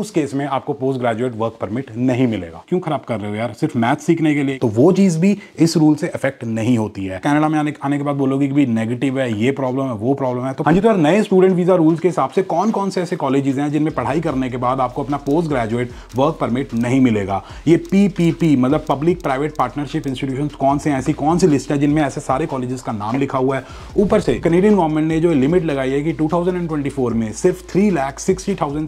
उस केस में आपको पोस्ट ग्रेजुएट वर्क परमिट नहीं मिलेगा क्यों खराब कर रहे हो यार सिर्फ मैथ सीखने के लिए तो वो चीज भी इस रूल से इफेक्ट नहीं होती है कनाडा में आने, आने के बाद बोलोगे कि नेगेटिव है ये प्रॉब्लम है वो प्रॉब्लम है तो हाँ जी तो यार नए स्टूडेंट वीजा रूल्स के हिसाब से कौन कौन से ऐसे कॉलेजेस हैं जिनमें पढ़ाई करने के बाद आपको अपना पोस्ट ग्रेजुएट वर्क परमिट नहीं मिलेगा ये पीपीपी मतलब पब्लिक प्राइवेट पार्टनरशिप इंस्टीट्यूशन कौन से ऐसी कौन सी लिस्ट है जिनमें ऐसे सारे कॉलेजेस का नाम लिखा हुआ है ऊपर से कनेडियन गवर्नमेंट ने जो लिमिट लगाई है कि टू में सिर्फ three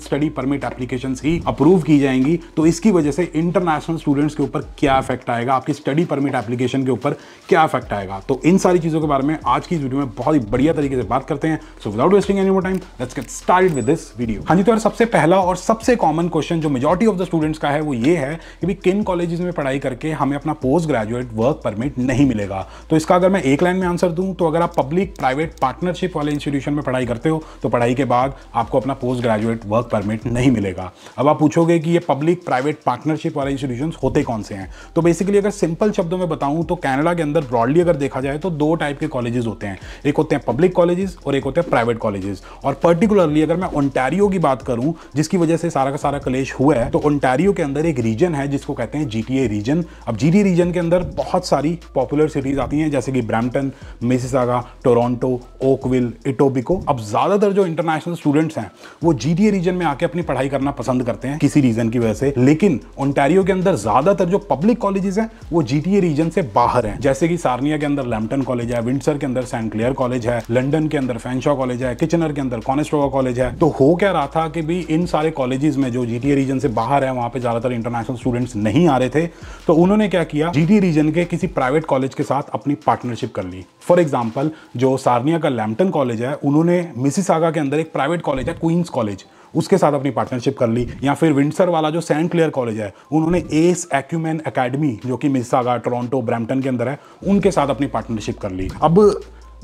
study permit application application ही अप्रूव की जाएंगी तो इसकी वजह से इंटरनेशनल स्टूडेंट्स के ऊपर क्या इफेक्ट आएगा आपकी स्टडी परमिट एप्लीकेशन के ऊपर क्या इफेक्ट आएगा तो इन सारी चीज़ों के बारे में आज की वीडियो में बहुत ही बढ़िया तरीके से बात करते हैं सो without wasting any more time let's get started with this video हाँ जी तो यार सबसे पहला और सबसे कॉमन क्वेश्चन जो मेजोरिटी ऑफ द स्टूडेंट्स का है वो ये है कि भी किन कॉलेजेस में पढ़ाई करके हमें अपना पोस्ट ग्रेजुएट वर्क परमिट नहीं मिलेगा तो इसका अगर मैं एक लाइन में आंसर दूं तो अगर आप पब्लिक प्राइवेट पार्टनरशिप वाले इंस्टीट्यूशन में पढ़ाई करते हो तो पढ़ाई के बाद आपको अपना पोस्ट ग्रेजुएट वर्क परमिट नहीं मिलेगा रहेगा अब आप पूछोगे कि ये पब्लिक प्राइवेट पार्टनरशिप वाले इंस्टीट्यूशन होते कौन से हैं तो बेसिकली अगर सिंपल शब्दों में बताऊँ तो कैनेडा के अंदर ब्रॉडली अगर देखा जाए तो दो टाइप के कॉलेजेस होते हैं एक होते हैं पब्लिक कॉलेजेस और एक होते हैं प्राइवेट कॉलेजेस और पर्टिकुलरली अगर मैं ओंटारियो की बात करूँ जिसकी वजह से सारा का सारा कलेश हुआ है तो ओंटारियो के अंदर एक रीजन है जिसको कहते हैं जी रीजन अब जी रीजन के अंदर बहुत सारी पॉपुलर सिटीज़ आती हैं जैसे कि Brampton Mississauga Toronto Oakville Etobicoke अब ज़्यादातर जो इंटरनेशनल स्टूडेंट्स हैं वो जी रीजन में आके अपनी पढ़ाई करना पसंद करते हैं किसी रीजन की वजह से लेकिन ओंटारियो के अंदर ज्यादातर जो पब्लिक कॉलेजेस हैं वो जीटीए रीजन से बाहर हैं जैसे कि सारनिया के अंदर लैम्पटन कॉलेज है विंडसर के अंदर सेंट क्लियर कॉलेज है लंडन के अंदर फैंशा कॉलेज है किचनर के अंदर कॉनेस्टोवा कॉलेज है तो हो क्या रहा था कि भी इन सारे कॉलेजेस में जो जीटीए रीजन से बाहर है वहां पे ज्यादातर इंटरनेशनल स्टूडेंट्स नहीं आ रहे थे तो उन्होंने क्या किया जीटी रीजन के किसी प्राइवेट कॉलेज के साथ अपनी पार्टनरशिप कर ली फॉर एग्जाम्पल जो सारनिया का लैम्पटन कॉलेज है उन्होंने मिसिसागा के अंदर एक प्राइवेट कॉलेज है क्वींस कॉलेज उसके साथ अपनी पार्टनरशिप कर ली या फिर विंडसर वाला जो सेंट क्लियर कॉलेज है उन्होंने एस एक्यूमेन अकेडमी जो कि मिसागा टोरंटो ब्रैम्पटन के अंदर है उनके साथ अपनी पार्टनरशिप कर ली अब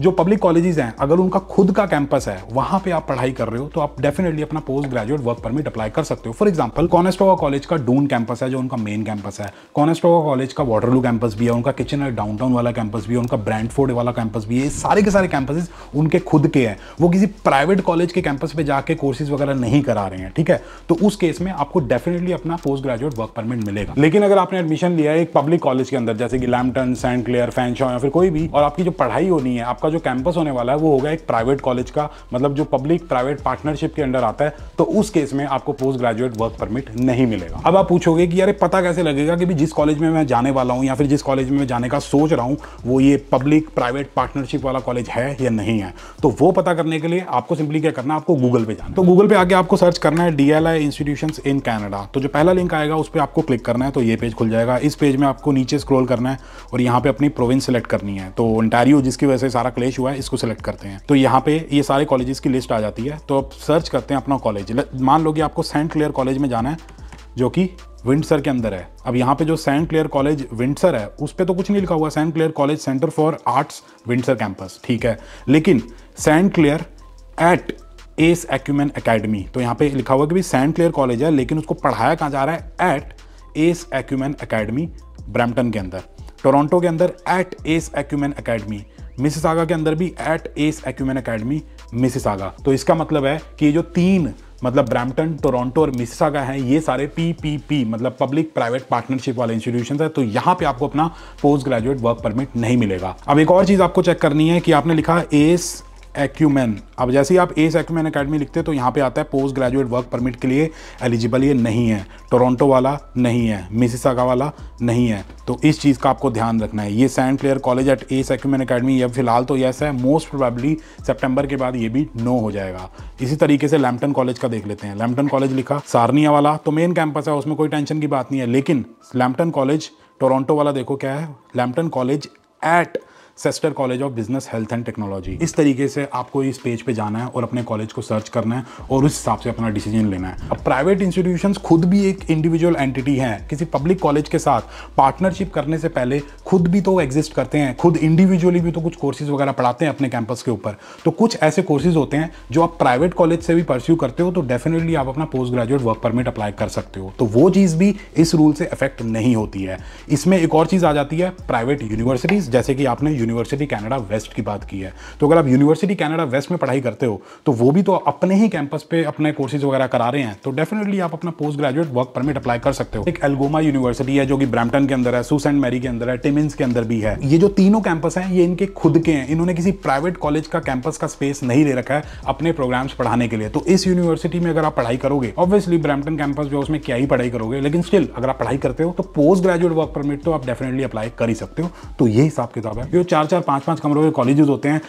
जो पब्लिक कॉलेजेस हैं अगर उनका खुद का कैंपस है वहां पे आप पढ़ाई कर रहे हो तो आप डेफिनेटली अपना post graduate work permit apply कर सकते हो फॉर एग्जांपल कॉनेस्टोवा कॉलेज का डून कैंपस है जो उनका मेन कैंपस है कॉनेस्टोवा कॉलेज का वाटरलू कैंपस भी है उनका किचन है डाउनटाउन वाला कैंपस भी है उनका ब्रांडफोर्ड वाला कैंपस भी है सारे के सारे कैंपस उनके खुद के हैं वो किसी प्राइवेट कॉलेज के कैंपस पर जाके कोर्सेज वगैरह नहीं करा रहे हैं ठीक है तो उस केस में आपको डेफिनेटली अपना पोस्ट ग्रेजुएट वर्क परमिट मिलेगा लेकिन अगर आपने एडमिशन लिया है एक पब्लिक कॉलेज के अंदर जैसे कि लैमटन सेंट क्लियर फैंशॉ या फिर कोई भी और आपकी जो पढ़ाई होनी है आप आपका जो कैंपस होने वाला है वो होगा एक प्राइवेट कॉलेज का मतलब जो पब्लिक प्राइवेट पार्टनरशिप के अंडर आता है तो उस केस में आपको पोस्ट ग्रेजुएट वर्क परमिट नहीं मिलेगा अब आप पूछोगे कि अरे पता कैसे लगेगा कि भी जिस कॉलेज में मैं जाने वाला हूँ या फिर जिस कॉलेज में मैं जाने का सोच रहा हूँ वो ये पब्लिक प्राइवेट पार्टनरशिप वाला कॉलेज है या नहीं है तो वो पता करने के लिए आपको सिंपली क्या करना है आपको गूगल पे जाना तो गूगल पे आगे आपको सर्च करना है D L I institution in Canada तो जो पहला लिंक आएगा उस पर आपको क्लिक करना है तो ये पेज खुल जाएगा इस पेज में आपको नीचे स्क्रोल करना है और यहाँ पे अपनी प्रोविंस सेलेक्ट करनी है तो ओंटारियो जिसकी वजह से सारा हमारा क्लेश हुआ है इसको सेलेक्ट करते हैं तो यहाँ पे ये सारे कॉलेजेस की लिस्ट आ जाती है तो आप सर्च करते हैं अपना कॉलेज मान लो कि आपको सेंट क्लेयर कॉलेज में जाना है जो कि विंडसर के अंदर है अब यहाँ पे जो सेंट क्लेयर कॉलेज विंडसर है उस पर तो कुछ नहीं लिखा हुआ Saint Clair college centre for arts Windsor campus ठीक है लेकिन Saint Clair at Ace Acumen Academy तो यहाँ पे लिखा हुआ कि भाई सेंट क्लेयर कॉलेज है लेकिन उसको पढ़ाया कहाँ जा रहा है at Ace Acumen Academy Brampton के अंदर टोरंटो के अंदर at Ace Acumen Academy Mississauga के अंदर भी at Ace Acumen Academy Mississauga तो इसका मतलब है कि ये जो तीन मतलब ब्रैम्पटन टोरंटो और मिसिसागा हैं ये सारे पी पी पी मतलब पब्लिक प्राइवेट पार्टनरशिप वाले इंस्टीट्यूशन है तो यहाँ पे आपको अपना पोस्ट ग्रेजुएट वर्क परमिट नहीं मिलेगा अब एक और चीज़ आपको चेक करनी है कि आपने लिखा एस एक्यूमेन अब जैसे ही आप एस एक्यूमेन अकेडमी लिखते हैं तो यहाँ पे आता है पोस्ट ग्रेजुएट वर्क परमिट के लिए एलिजिबल ये नहीं है टोरंटो वाला नहीं है मिसिसागा वाला नहीं है तो इस चीज़ का आपको ध्यान रखना है ये Saint Clair college at Ace Acumen Academy यह फिलहाल तो यस है मोस्ट प्रोबेबली सेप्टेम्बर के बाद ये भी नो हो जाएगा इसी तरीके से लैम्पटन कॉलेज का देख लेते हैं लैम्पटन कॉलेज लिखा सारनिया वाला तो मेन कैंपस है उसमें कोई टेंशन की बात नहीं है लेकिन लैम्पटन कॉलेज टोरंटो वाला देखो क्या है Lambton college at Cestar college of business health and technology इस तरीके से आपको इस पेज पे जाना है और अपने कॉलेज को सर्च करना है और उस हिसाब से अपना डिसीजन लेना है अब प्राइवेट इंस्टीट्यूशंस खुद भी एक इंडिविजुअल एंटिटी है किसी पब्लिक कॉलेज के साथ पार्टनरशिप करने से पहले खुद भी तो एग्जिस्ट करते हैं खुद इंडिविजुअली भी तो कुछ कोर्सेज वगैरह पढ़ाते हैं अपने कैंपस के ऊपर तो कुछ ऐसे कोर्सेज होते हैं जो आप प्राइवेट कॉलेज से भी परस्यू करते हो तो डेफिनेटली आप अपना post graduate work permit apply कर सकते हो तो वो चीज़ भी इस रूल से इफेक्ट नहीं होती है इसमें एक और चीज़ आ जाती है प्राइवेट यूनिवर्सिटीज़ जैसे कि आपने यूनिवर्सिटी कैनेडा वेस्ट की बात की है तो अगर आप यूनिवर्सिटी कैनेडा वेस्ट में पढ़ाई करते हो तो वो भी तो अपने ही कैंपस पे अपने कोर्सेज वगैरह करा रहे हैं तो डेफिनेटली आप अपना post graduate work permit apply कर सकते हो एक एलगोमा यूनिवर्सिटी है जो कि ब्रैम्पटन के अंदर है सू सेंट मैरी के अंदर है टिमिन्स के अंदर भी है ये जो तीनों कैंपस हैं ये इनके खुद के हैं इन्होंने किसी प्राइवेट कॉलेज का कैंपस का स्पेस नहीं ले रखा है अपने प्रोग्राम्स पढ़ाने के लिए तो इस यूनिवर्सिटी में अगर आप पढ़ाई करोगे ऑब्वियसली ब्रैम्पटन कैंपस जो उसमें क्या ही पढ़ाई करोगे लेकिन स्टिल अगर आप पढ़ाई करते हो तो पोस्ट ग्रेजुएट वर्क परमिट तो आप डेफिनेटली अप्लाई कर ही सकते हो तो ये हिसाब किताब है चार चार पाँच पाँच कमरों के कॉलेजेस होते हैं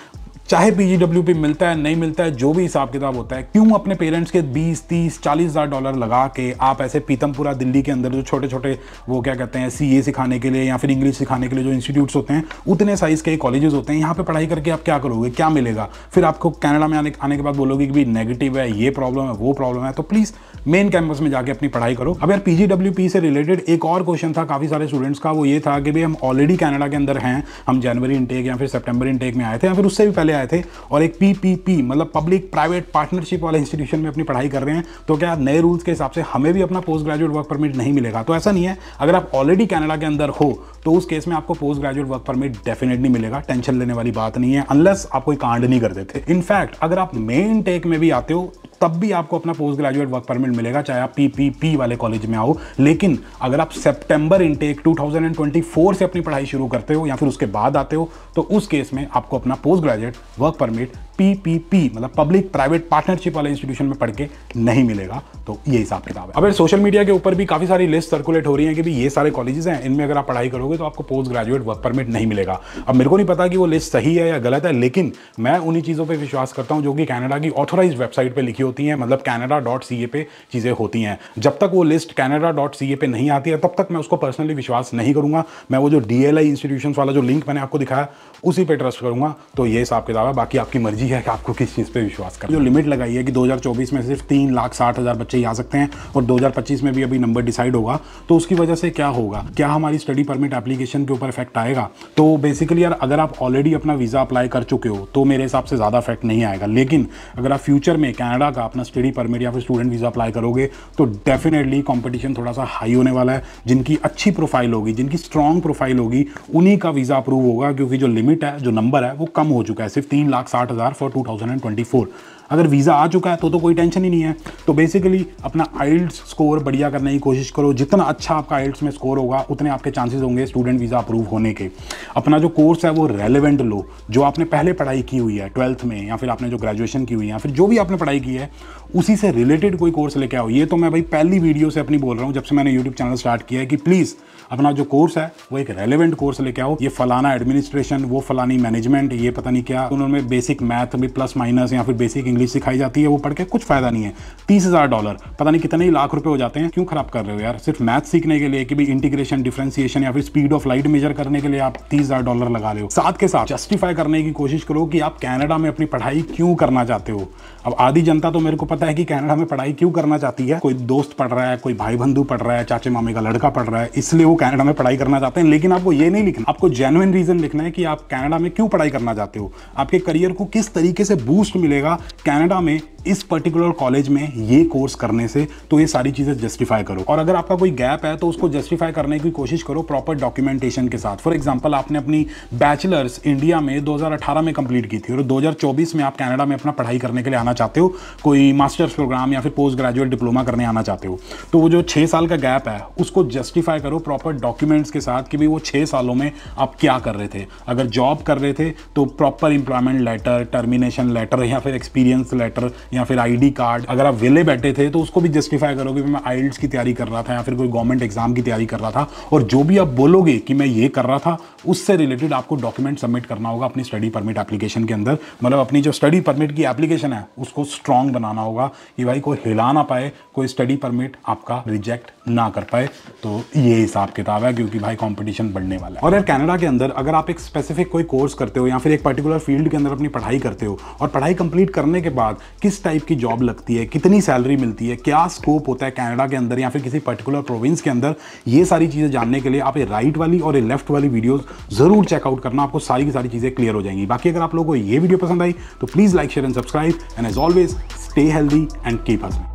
चाहे पीजीडब्ल्यू पे मिलता है नहीं मिलता है जो भी हिसाब किताब होता है क्यों अपने पेरेंट्स के 20 30 चालीस हज़ार डॉलर लगा के आप ऐसे पीतमपुरा दिल्ली के अंदर जो छोटे छोटे वो क्या कहते हैं सी सिखाने के लिए या फिर इंग्लिश सिखाने के लिए जो इंस्टीट्यूट्स होते हैं उतने साइज़ के कॉलेजेस होते हैं यहाँ पर पढ़ाई करके आप क्या करोगे क्या मिलेगा फिर आपको कैनेडा में आने आने के बाद बोलोगे कि भाई नेगेटिव है ये प्रॉब्लम है वो प्रॉब्लम है तो प्लीज़ मेन कैंपस में जाकर अपनी पढ़ाई करो अब यार पीजीडब्ल्यू से रिलेटेड एक और क्वेश्चन था काफ़ी सारे स्टूडेंट्स का वो ये था कि भाई हम ऑलरेडी कैनेडा के अंदर हैं हम जनवरी इनटेक या फिर सेप्टेम्बर इनटेक में आए थे या फिर उससे भी पहले चले आए थे और एक पीपीपी मतलब पब्लिक प्राइवेट पार्टनरशिप वाले इंस्टीट्यूशन में अपनी पढ़ाई कर रहे हैं तो क्या नए रूल्स के हिसाब से हमें भी अपना पोस्ट ग्रेजुएट वर्क परमिट नहीं मिलेगा तो ऐसा नहीं है अगर आप ऑलरेडी कैनेडा के अंदर हो तो उस केस में आपको post graduate work permit definitely मिलेगा टेंशन लेने वाली बात नहीं है अनलेस आप कोई कांड नहीं करते थे इनफैक्ट अगर आप मेन टेक में भी आते हो तब भी आपको अपना पोस्ट ग्रेजुएट वर्क परमिट मिलेगा चाहे आप पीपीपी वाले कॉलेज में आओ लेकिन अगर आप सेप्टेम्बर इनटेक 2024 से अपनी पढ़ाई शुरू करते हो या फिर उसके बाद आते हो तो उस केस में आपको अपना post graduate work permit PPP मतलब पब्लिक प्राइवेट पार्टनरशिप वाले इंस्टीट्यूशन में पढ़ के नहीं मिलेगा तो ये हिसाब किताब है अब सोशल मीडिया के ऊपर भी काफ़ी सारी लिस्ट सर्कुलेट हो रही है कि भी ये सारे कॉलेजेस हैं इनमें अगर आप पढ़ाई करोगे तो आपको पोस्ट ग्रेजुएट वर्क परमिट नहीं मिलेगा अब मेरे को नहीं पता कि वो लिस्ट सही है या गलत है लेकिन मैं उन्हीं चीज़ों पर विश्वास करता हूँ जो कि कैनेडा की ऑथोराइज वेबसाइट पर लिखी होती है मतलब कैनेडा डॉट सी ए पे चीज़ें होती हैं जब तक वो list Canada dot C A पे नहीं आती है तब तक मैं उसको पर्सनली विश्वास नहीं करूँगा मैं वो जो डी एल आई इंस्टीट्यूशन वाला जो लिंक मैंने आपको दिखाया उसी पर ट्रस्ट करूँगा तो ये हिसाब किताब है बाकी आपकी मर्जी जी है कि आपको किस चीज़ पे विश्वास करना जो लिमिट लगाई है कि 2024 में सिर्फ तीन लाख साठ हज़ार बच्चे ही आ सकते हैं और 2025 में भी अभी नंबर डिसाइड होगा तो उसकी वजह से क्या होगा क्या हमारी स्टडी परमिट एप्लीकेशन के ऊपर इफेक्ट आएगा तो बेसिकली यार अगर आप ऑलरेडी अपना वीज़ा अप्लाई कर चुके हो तो मेरे हिसाब से ज़्यादा इफेक्ट नहीं आएगा लेकिन अगर आप फ्यूचर में कैनेडा का अपना स्टडी परमिट या फिर स्टूडेंट वीज़ा अप्लाई करोगे तो डेफिनेटली कॉम्पिटिशन थोड़ा सा हाई होने वाला है जिनकी अच्छी प्रोफाइल होगी जिनकी स्ट्रॉन्ग प्रोफाइल होगी उन्हीं का वीज़ा अप्रूव होगा क्योंकि जो लिमिट है जो नंबर है वो कम हो चुका है सिर्फ तीन लाख साठ हज़ार for 2024 अगर वीज़ा आ चुका है तो तो कोई टेंशन ही नहीं है तो बेसिकली अपना आइल्ट स्कोर बढ़िया करने की कोशिश करो जितना अच्छा आपका आइल्ट में स्कोर होगा उतने आपके चांसेस होंगे स्टूडेंट वीज़ा अप्रूव होने के अपना जो कोर्स है वो रेलिवेंट लो जो आपने पहले पढ़ाई की हुई है ट्वेल्थ में या फिर आपने जो ग्रेजुएशन की हुई है या फिर जो भी आपने पढ़ाई की है उसी से रिलेटेड कोई कोर्स लेके आओ ये तो मैं भाई पहली वीडियो से अपनी बोल रहा हूँ जब से मैंने यूट्यूब चैनल स्टार्ट किया है कि प्लीज़ अपना जो कोर्स है वो एक रेलिवेंट कोर्स लेके आओ ये फलाना एडमिनिस्ट्रेशन वो फलानी मैनेजमेंट ये पता नहीं क्या उन्होंने बेसिक मैथ भी प्लस माइनस या फिर बेसिक इंग्लिश सिखाई जाती है वो पढ़ के कुछ फ़ायदा नहीं है तीस हज़ार डॉलर पता नहीं कितने ही लाख रुपए हो जाते हैं क्यों खराब कर रहे हो यार सिर्फ मैथ सीखने के लिए कि भी इंटीग्रेशन डिफ्रेंसिएशन या फिर स्पीड ऑफ लाइट मेजर करने के लिए आप तीस हज़ार डॉलर लगा रहे हो साथ के साथ जस्टिफाई करने की कोशिश करो कि आप कैनेडा में अपनी पढ़ाई क्यों करना चाहते हो अब आधी जनता तो मेरे को पता है कि कैनेडा में पढ़ाई क्यों करना चाहती है कोई दोस्त पढ़ रहा है कोई भाई बंधु पढ़ रहा है चाचे मामे का लड़का पढ़ रहा है इसलिए वो कैनेडा में पढ़ाई करना चाहते हैं लेकिन आपको ये नहीं लिखना आपको जेनुअन रीज़न लिखना है कि आप कैनेडा में क्यों पढ़ाई करना चाहते हो आपके करियर को किस तरीके से बूस्ट मिलेगा कनाडा में इस पर्टिकुलर कॉलेज में ये कोर्स करने से तो ये सारी चीज़ें जस्टिफाई करो और अगर आपका कोई गैप है तो उसको जस्टिफाई करने की कोशिश करो प्रॉपर डॉक्यूमेंटेशन के साथ फॉर एग्जांपल आपने अपनी बैचलर्स इंडिया में 2018 में कंप्लीट की थी और 2024 में आप कनाडा में अपना पढ़ाई करने के लिए आना चाहते हो कोई मास्टर्स प्रोग्राम या फिर पोस्ट ग्रेजुएट डिप्लोमा करने आना चाहते हो तो वो जो छः साल का गैप है उसको जस्टिफाई करो प्रॉपर डॉक्यूमेंट्स के साथ कि भाई वो छः सालों में आप क्या कर रहे थे अगर जॉब कर रहे थे तो proper employment letter termination letter या फिर एक्सपीरियंस क्लियरेंस लेटर या फिर आईडी कार्ड अगर आप वेले बैठे थे तो उसको भी जस्टिफाई करोगे मैं आइल्स की तैयारी कर रहा था या फिर कोई गवर्नमेंट एग्जाम की तैयारी कर रहा था और जो भी आप बोलोगे कि मैं ये कर रहा था उससे रिलेटेड आपको डॉक्यूमेंट सबमिट करना होगा अपनी स्टडी परमिट एप्लीकेशन के अंदर मतलब अपनी जो स्टडी परमिट की एप्लीकेशन है उसको स्ट्रांग बनाना होगा कि भाई कोई हिला ना पाए कोई स्टडी परमिट आपका रिजेक्ट ना कर पाए तो ये हिसाब किताब है क्योंकि भाई कॉम्पिटिशन बढ़ने वाला है और यार कैनेडा के अंदर अगर आप एक स्पेसिफिक कोई कोर्स करते हो या फिर एक पर्टिकुलर फील्ड के अंदर अपनी पढ़ाई करते हो और पढ़ाई कंप्लीट करने के बाद किस टाइप की जॉब लगती है कितनी सैलरी मिलती है क्या स्कोप होता है कैनेडा के अंदर या फिर किसी पर्टिकुलर प्रोविंस के अंदर ये सारी चीज़ें जानने के लिए आप ये राइट वाली और ये लेफ्ट वाली वीडियो ज़रूर चेकआउट करना आपको सारी की सारी चीज़ें क्लियर हो जाएंगी बाकी अगर आप लोगों को ये वीडियो पसंद आई तो please like share and subscribe and as always stay healthy and keep हजन